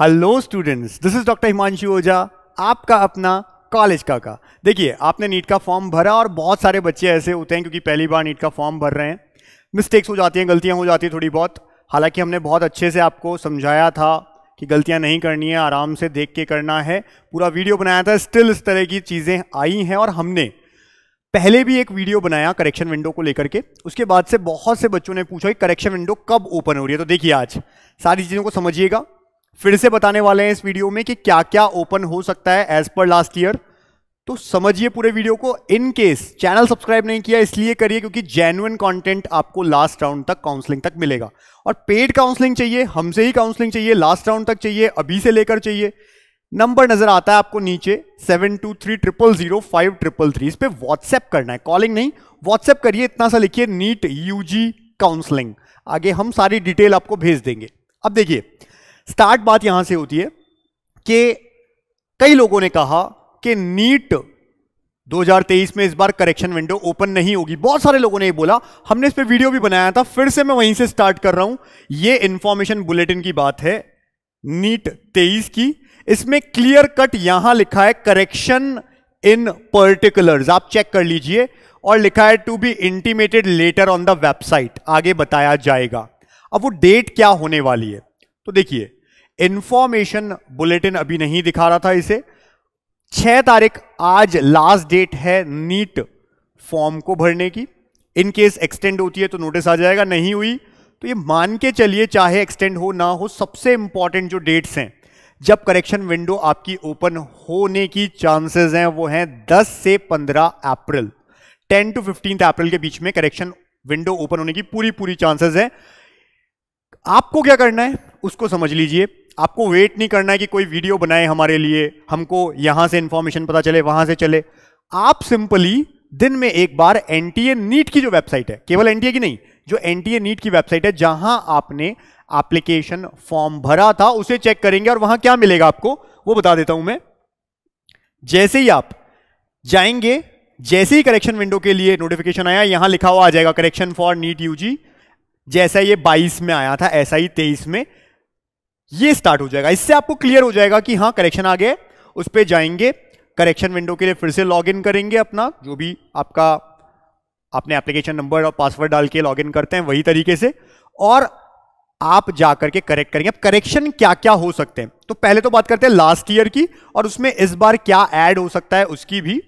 hello students this is doctor Himanshu Ojha आपका अपना college का का देखिए आपने नीट का फॉर्म भरा और बहुत सारे बच्चे ऐसे होते हैं क्योंकि पहली बार नीट का फॉर्म भर रहे हैं मिस्टेक्स हो जाती हैं गलतियां हो जाती हैं थोड़ी बहुत हालांकि हमने बहुत अच्छे से आपको समझाया था कि गलतियां नहीं करनी है आराम से देख के करना है पूरा वीडियो बनाया था स्टिल इस तरह की चीज़ें आई हैं और हमने पहले भी एक वीडियो बनाया करेक्शन विंडो को लेकर के उसके बाद से बहुत से बच्चों ने पूछा कि करेक्शन विंडो कब ओपन हो रही है तो देखिए आज सारी चीज़ों को समझिएगा फिर से बताने वाले हैं इस वीडियो में कि क्या क्या ओपन हो सकता है एज पर लास्ट ईयर तो समझिए पूरे वीडियो को इन केस चैनल सब्सक्राइब नहीं किया इसलिए करिए क्योंकि जेन्युन कंटेंट आपको लास्ट राउंड तक काउंसलिंग तक मिलेगा और पेड काउंसलिंग चाहिए हमसे ही काउंसलिंग चाहिए लास्ट राउंड तक चाहिए अभी से लेकर चाहिए नंबर नजर आता है आपको नीचे seven two three triple zero five triple three इस पर व्हाट्सएप करना है कॉलिंग नहीं व्हाट्सएप करिए इतना सा लिखिए नीट यूजी काउंसलिंग आगे हम सारी डिटेल आपको भेज देंगे अब देखिए स्टार्ट बात यहां से होती है कि कई लोगों ने कहा कि नीट 2023 में इस बार करेक्शन विंडो ओपन नहीं होगी बहुत सारे लोगों ने ये बोला हमने इस पर वीडियो भी बनाया था फिर से मैं वहीं से स्टार्ट कर रहा हूं ये इंफॉर्मेशन बुलेटिन की बात है नीट 23 की इसमें क्लियर कट यहां लिखा है करेक्शन इन पर्टिकुलर्स आप चेक कर लीजिए और लिखा है to be intimated letter on the website आगे बताया जाएगा अब वो डेट क्या होने वाली है तो देखिए इंफॉर्मेशन बुलेटिन अभी नहीं दिखा रहा था इसे छह तारीख आज लास्ट डेट है नीट फॉर्म को भरने की इन केस एक्सटेंड होती है तो नोटिस आ जाएगा नहीं हुई तो ये मान के चलिए चाहे एक्सटेंड हो ना हो सबसे इंपॉर्टेंट जो डेट्स हैं जब करेक्शन विंडो आपकी ओपन होने की चांसेस हैं वो हैं 10 से 15 अप्रैल 10 टू 15 अप्रैल के बीच में करेक्शन विंडो ओपन होने की पूरी पूरी चांसेस हैं आपको क्या करना है उसको समझ लीजिए आपको वेट नहीं करना है कि कोई वीडियो बनाए हमारे लिए हमको यहां से इंफॉर्मेशन पता चले वहां से चले आप सिंपली दिन में एक बार एन टी नीट की जो वेबसाइट है केवल एनटीए की नहीं जो एन टी ए नीट की वेबसाइट है जहां आपने एप्लीकेशन फॉर्म भरा था उसे चेक करेंगे और वहां क्या मिलेगा आपको वो बता देता हूं मैं जैसे ही आप जाएंगे जैसे ही करेक्शन विंडो के लिए नोटिफिकेशन आया यहां लिखा हुआ आ जाएगा करेक्शन फॉर नीट यूजी जैसा ये 22 में आया था ऐसा ही 23 में ये स्टार्ट हो जाएगा इससे आपको क्लियर हो जाएगा कि हाँ करेक्शन आ गया उस पर जाएंगे करेक्शन विंडो के लिए फिर से लॉगिन करेंगे अपना जो भी आपका आपने एप्लीकेशन नंबर और पासवर्ड डाल के लॉगिन करते हैं वही तरीके से और आप जा करके करेक्ट करेंगे अब करेक्शन क्या क्या हो सकते हैं तो पहले तो बात करते हैं लास्ट ईयर की और उसमें इस बार क्या ऐड हो सकता है उसकी भी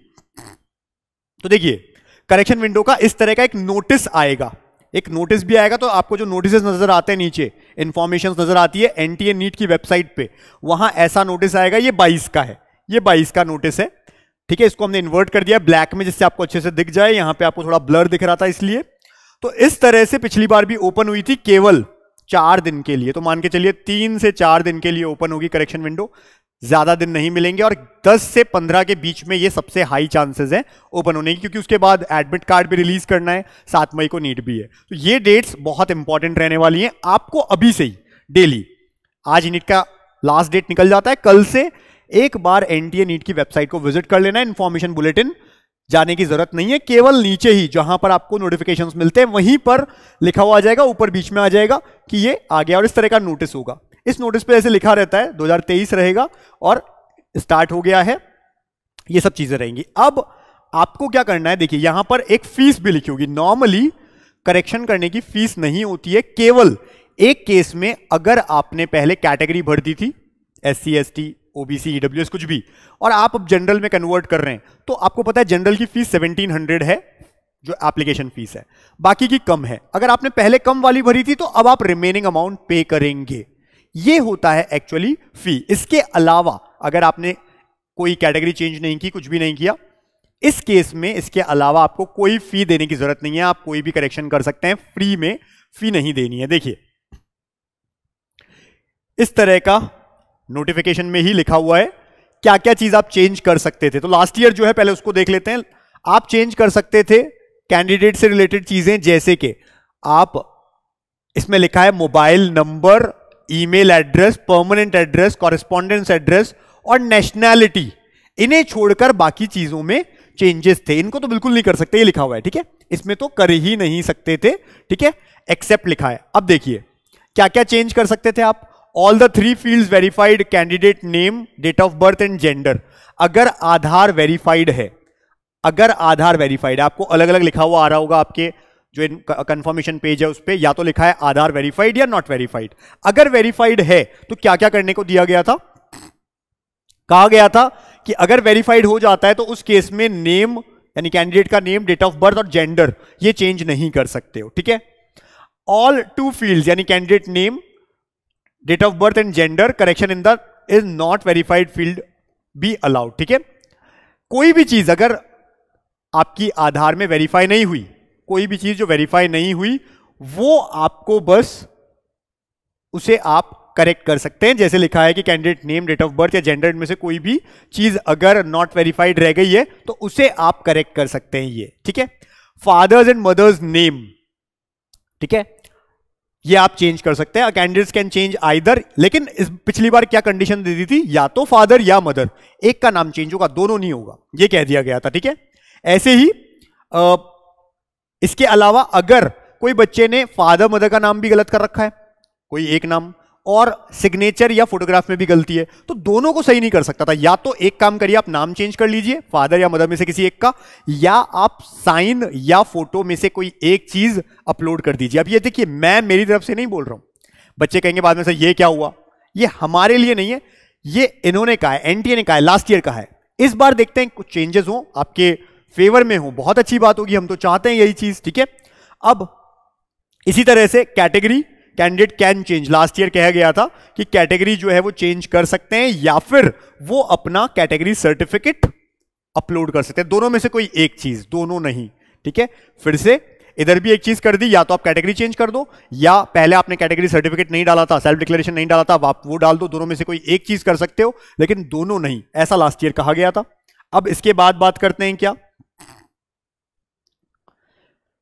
तो देखिए करेक्शन विंडो का इस तरह का एक नोटिस आएगा एक नोटिस भी आएगा तो आपको जो नोटिस नजर आते हैं नीचे इन्फॉर्मेशन नजर आती है एन टी नीट की वेबसाइट पे वहां ऐसा नोटिस आएगा ये बाईस का है ये बाईस का नोटिस है ठीक है इसको हमने इन्वर्ट कर दिया ब्लैक में जिससे आपको अच्छे से दिख जाए यहां पर आपको थोड़ा ब्लर दिख रहा था इसलिए तो इस तरह से पिछली बार भी ओपन हुई थी केवल चार दिन के लिए तो मान के चलिए तीन से चार दिन के लिए ओपन होगी करेक्शन विंडो ज्यादा दिन नहीं मिलेंगे और 10 से 15 के बीच में ये सबसे हाई चांसेस हैं ओपन होने की क्योंकि उसके बाद एडमिट कार्ड भी रिलीज करना है सात मई को नीट भी है तो ये डेट्स बहुत इंपॉर्टेंट रहने वाली हैं आपको अभी से ही डेली आज नीट का लास्ट डेट निकल जाता है कल से एक बार एनटीए नीट की वेबसाइट को विजिट कर लेना है इन्फॉर्मेशन बुलेटिन जाने की जरूरत नहीं है केवल नीचे ही जहां पर आपको नोटिफिकेशन मिलते हैं वहीं पर लिखा हुआ आ जाएगा ऊपर बीच में आ जाएगा कि ये आ गया और इस तरह का नोटिस होगा इस नोटिस पे ऐसे लिखा रहता है 2023 रहेगा और स्टार्ट हो गया है ये सब चीजें रहेंगी अब आपको क्या करना है देखिए यहां पर एक फीस भी लिखी होगी नॉर्मली करेक्शन करने की फीस नहीं होती है केवल एक केस में अगर आपने पहले कैटेगरी भर दी थी S C S T OBC EWS कुछ भी और आप अब जनरल में कन्वर्ट कर रहे हैं तो आपको पता है जनरल की फीस 1700 है जो एप्लीकेशन फीस है बाकी की कम है अगर आपने पहले कम वाली भरी थी तो अब आप रिमेनिंग अमाउंट पे करेंगे ये होता है एक्चुअली फी इसके अलावा अगर आपने कोई कैटेगरी चेंज नहीं की कुछ भी नहीं किया इस केस में इसके अलावा आपको कोई फी देने की जरूरत नहीं है आप कोई भी करेक्शन कर सकते हैं फ्री में फी नहीं देनी है देखिए इस तरह का नोटिफिकेशन में ही लिखा हुआ है क्या क्या चीज आप चेंज कर सकते थे तो लास्ट ईयर जो है पहले उसको देख लेते हैं आप चेंज कर सकते थे कैंडिडेट से रिलेटेड चीजें जैसे कि आप इसमें लिखा है mobile number email address permanent address correspondence address और नेशनैलिटी इन्हें छोड़कर बाकी चीजों में चेंजेस थे इनको तो बिल्कुल नहीं कर सकते ये लिखा हुआ है ठीक है इसमें तो कर ही नहीं सकते थे ठीक है एक्सेप्ट लिखा है अब देखिए क्या क्या चेंज कर सकते थे आप all the three field verified candidate name date of birth and gender अगर आधार वेरीफाइड है अगर आधार वेरीफाइड है आपको अलग अलग लिखा हुआ आ रहा होगा आपके जो कंफर्मेशन पेज है उस पर या तो लिखा है आधार वेरीफाइड या नॉट वेरीफाइड अगर वेरीफाइड है तो क्या क्या करने को दिया गया था कहा गया था कि अगर वेरीफाइड हो जाता है तो उस केस में नेम यानी कैंडिडेट का नेम डेट ऑफ बर्थ और जेंडर ये चेंज नहीं कर सकते हो ठीक है ऑल टू फील्ड यानी candidate name date of birth and gender correction in the is not verified field be allowed ठीक है कोई भी चीज अगर आपकी आधार में वेरीफाई नहीं हुई कोई भी चीज जो वेरीफाई नहीं हुई वो आपको बस उसे आप करेक्ट कर सकते हैं जैसे लिखा है कि candidate name date of birth या जेंडर में से कोई भी चीज अगर नॉट वेरीफाइड रह गई है तो उसे आप करेक्ट कर सकते हैं ये ठीक है फादर्स एंड मदर्स नेम ठीक है ये आप चेंज कर सकते हैं कैंडिडेट्स कैन चेंज आइदर लेकिन इस पिछली बार क्या कंडीशन दे दी थी या तो फादर या मदर एक का नाम चेंज होगा दोनों नहीं होगा ये कह दिया गया था ठीक है ऐसे ही आ, इसके अलावा अगर कोई बच्चे ने फादर मदर का नाम भी गलत कर रखा है कोई एक नाम और सिग्नेचर या फोटोग्राफ में भी गलती है तो दोनों को सही नहीं कर सकता था या तो एक काम करिए आप नाम चेंज कर लीजिए फादर या मदर में से किसी एक का या आप साइन या फोटो में से कोई एक चीज अपलोड कर दीजिए अब ये देखिए मैं मेरी तरफ से नहीं बोल रहा हूं बच्चे कहेंगे बाद में सर ये क्या हुआ ये हमारे लिए नहीं है ये इन्होंने कहा है एनटीए ने कहा है लास्ट ईयर कहा है इस बार देखते हैं कुछ चेंजेस हो आपके फेवर में हूं बहुत अच्छी बात होगी हम तो चाहते हैं यही चीज ठीक है अब इसी तरह से category candidate can change last year कहा गया था कि कैटेगरी जो है वो चेंज कर सकते हैं या फिर वो अपना कैटेगरी सर्टिफिकेट अपलोड कर सकते हैं दोनों में से कोई एक चीज दोनों नहीं ठीक है फिर से इधर भी एक चीज कर दी या तो आप कैटेगरी चेंज कर दो या पहले आपने कैटेगरी सर्टिफिकेट नहीं डाला था सेल्फ डिक्लेरेशन नहीं डाला था आप वो डाल दो दोनों में से कोई एक चीज कर सकते हो लेकिन दोनों नहीं ऐसा लास्ट ईयर कहा गया था अब इसके बाद बात करते हैं क्या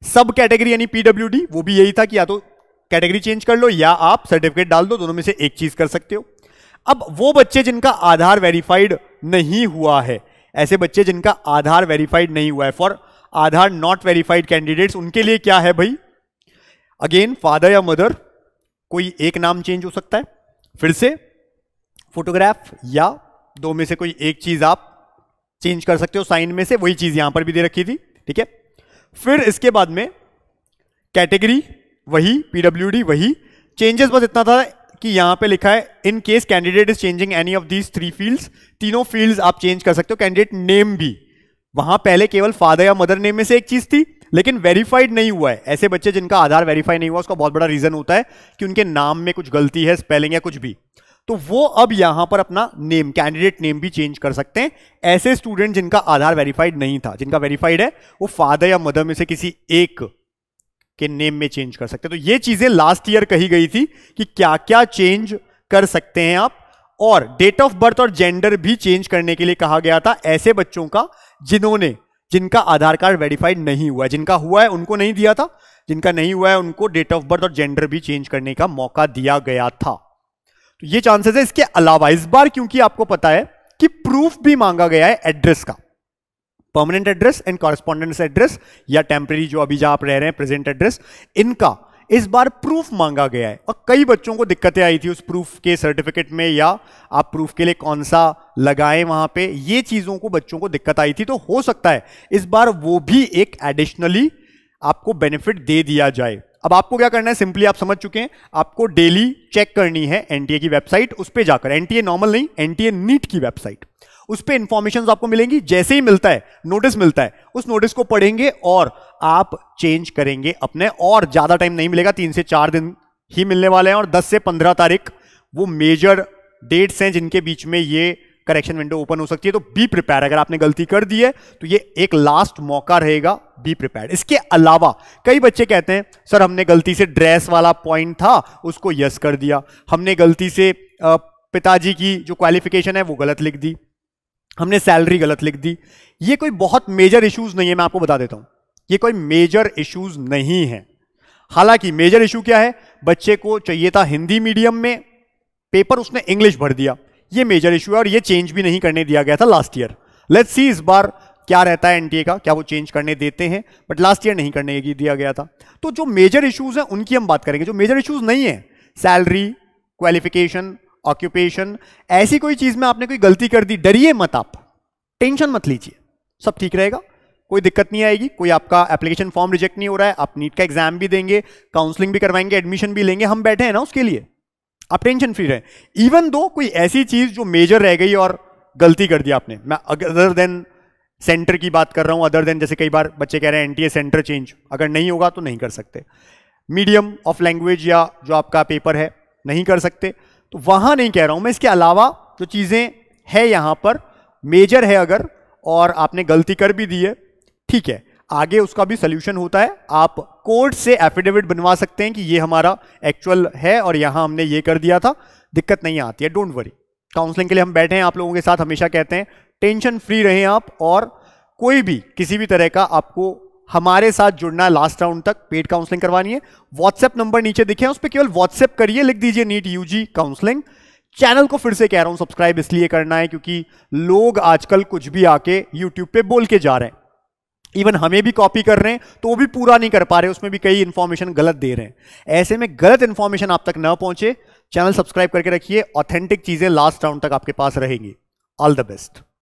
सब कैटेगरी यानी पीडब्ल्यू वो भी यही था कि या तो कैटेगरी चेंज कर लो या आप सर्टिफिकेट डाल दो दोनों में से एक चीज कर सकते हो अब वो बच्चे जिनका आधार वेरीफाइड नहीं हुआ है ऐसे बच्चे जिनका आधार वेरीफाइड नहीं हुआ है for Aadhaar not verified candidates उनके लिए क्या है भाई अगेन फादर या मदर कोई एक नाम चेंज हो सकता है फिर से फोटोग्राफ या दो में से कोई एक चीज आप चेंज कर सकते हो साइन में से वही चीज यहां पर भी दे रखी थी ठीक है फिर इसके बाद में कैटेगरी वही पीडब्ल्यू वही चेंजेस बस इतना था कि यहाँ पे लिखा है in case candidate is changing any of these three fields तीनों फील्ड्स आप चेंज कर सकते हो कैंडिडेट नेम भी वहां पहले केवल फादर या मदर नेम में से एक चीज थी लेकिन वेरीफाइड नहीं हुआ है ऐसे बच्चे जिनका आधार वेरीफाई नहीं हुआ उसका बहुत बड़ा रीजन होता है कि उनके नाम में कुछ गलती है स्पेलिंग या कुछ भी तो वो अब यहां पर अपना नेम कैंडिडेट नेम भी चेंज कर सकते हैं ऐसे स्टूडेंट जिनका आधार वेरीफाइड नहीं था जिनका वेरीफाइड है वो फादर या मदर में से किसी एक के नेम में चेंज कर सकते हैं तो ये चीजें लास्ट ईयर कही गई थी कि क्या क्या चेंज कर सकते हैं आप और डेट ऑफ बर्थ और जेंडर भी चेंज करने के लिए कहा गया था ऐसे बच्चों का जिन्होंने जिनका आधार कार्ड वेरीफाइड नहीं हुआ है जिनका हुआ है उनको नहीं दिया था जिनका नहीं हुआ है उनको डेट ऑफ बर्थ और जेंडर भी चेंज करने का मौका दिया गया था तो ये चांसेस है इसके अलावा इस बार क्योंकि आपको पता है कि प्रूफ भी मांगा गया है एड्रेस का permanent address and correspondence address या टेम्प्रेरी जो अभी जहां आप रह रहे हैं प्रेजेंट एड्रेस इनका इस बार प्रूफ मांगा गया है और कई बच्चों को दिक्कतें आई थी उस प्रूफ के सर्टिफिकेट में या आप प्रूफ के लिए कौन सा लगाएं वहां पे ये चीजों को बच्चों को दिक्कत आई थी तो हो सकता है इस बार वो भी एक एडिशनली आपको बेनिफिट दे दिया जाए अब आपको क्या करना है सिंपली आप समझ चुके हैं आपको डेली चेक करनी है एनटीए की वेबसाइट उस पर जाकर एनटीए नॉर्मल नहीं एनटीए नीट की वेबसाइट उस पर इंफॉर्मेशन आपको मिलेंगी जैसे ही मिलता है नोटिस मिलता है उस नोटिस को पढ़ेंगे और आप चेंज करेंगे अपने और ज्यादा टाइम नहीं मिलेगा तीन से चार दिन ही मिलने वाले हैं और दस से पंद्रह तारीख वो मेजर डेट्स हैं जिनके बीच में ये करेक्शन विंडो ओपन हो सकती है तो बी प्रिपेयर अगर आपने गलती कर दी है तो ये एक लास्ट मौका रहेगा बी प्रिपेयर इसके अलावा कई बच्चे कहते हैं सर हमने गलती से ड्रेस वाला पॉइंट था उसको यस कर दिया हमने गलती से पिताजी की जो क्वालिफिकेशन है वो गलत लिख दी हमने सैलरी गलत लिख दी ये कोई बहुत मेजर इश्यूज नहीं है मैं आपको बता देता हूं ये कोई मेजर इश्यूज नहीं है हालांकि मेजर इशू क्या है बच्चे को चाहिए था हिंदी मीडियम में पेपर उसने इंग्लिश भर दिया ये मेजर इशू है और ये चेंज भी नहीं करने दिया गया था लास्ट ईयर लेट्स सी इस बार क्या रहता है एनटीए का क्या वो चेंज करने देते हैं बट लास्ट ईयर नहीं करने दिया गया था तो जो मेजर इश्यूज हैं उनकी हम बात करेंगे जो मेजर इश्यूज नहीं है सैलरी क्वालिफिकेशन ऑक्यूपेशन ऐसी कोई चीज में आपने कोई गलती कर दी डरिए मत आप टेंशन मत लीजिए सब ठीक रहेगा कोई दिक्कत नहीं आएगी कोई आपका एप्लीकेशन फॉर्म रिजेक्ट नहीं हो रहा है आप नीट का एग्जाम भी देंगे काउंसलिंग भी करवाएंगे एडमिशन भी लेंगे हम बैठे हैं ना उसके लिए आप टेंशन फ्री रहें इवन दो कोई ऐसी चीज़ जो मेजर रह गई और गलती कर दी आपने मैं अदर देन सेंटर की बात कर रहा हूँ अदर देन जैसे कई बार बच्चे कह रहे हैं एन सेंटर चेंज अगर नहीं होगा तो नहीं कर सकते मीडियम ऑफ लैंग्वेज या जो आपका पेपर है नहीं कर सकते तो वहाँ नहीं कह रहा हूँ मैं इसके अलावा जो चीज़ें है यहाँ पर मेजर है अगर और आपने गलती कर भी दी है ठीक है आगे उसका भी सोल्यूशन होता है आप कोर्ट से एफिडेविट बनवा सकते हैं कि ये हमारा एक्चुअल है और यहां हमने ये कर दिया था दिक्कत नहीं आती है डोंट वरी काउंसलिंग के लिए हम बैठे हैं आप लोगों के साथ हमेशा कहते हैं टेंशन फ्री रहें आप और कोई भी किसी भी तरह का आपको हमारे साथ जुड़ना है लास्ट राउंड तक पेड काउंसलिंग करवानी है व्हाट्सएप नंबर नीचे दिखे उस पर केवल व्हाट्सएप करिए लिख दीजिए नीट यू काउंसलिंग चैनल को फिर से कह रहा हूं सब्सक्राइब इसलिए करना है क्योंकि लोग आजकल कुछ भी आके यूट्यूब पे बोल के जा रहे हैं इवन हमें भी कॉपी कर रहे हैं तो वो भी पूरा नहीं कर पा रहे उसमें भी कई इन्फॉर्मेशन गलत दे रहे हैं ऐसे में गलत इन्फॉर्मेशन आप तक न पहुंचे चैनल सब्सक्राइब करके रखिए ऑथेंटिक चीज़ें लास्ट राउंड तक आपके पास रहेंगी ऑल द बेस्ट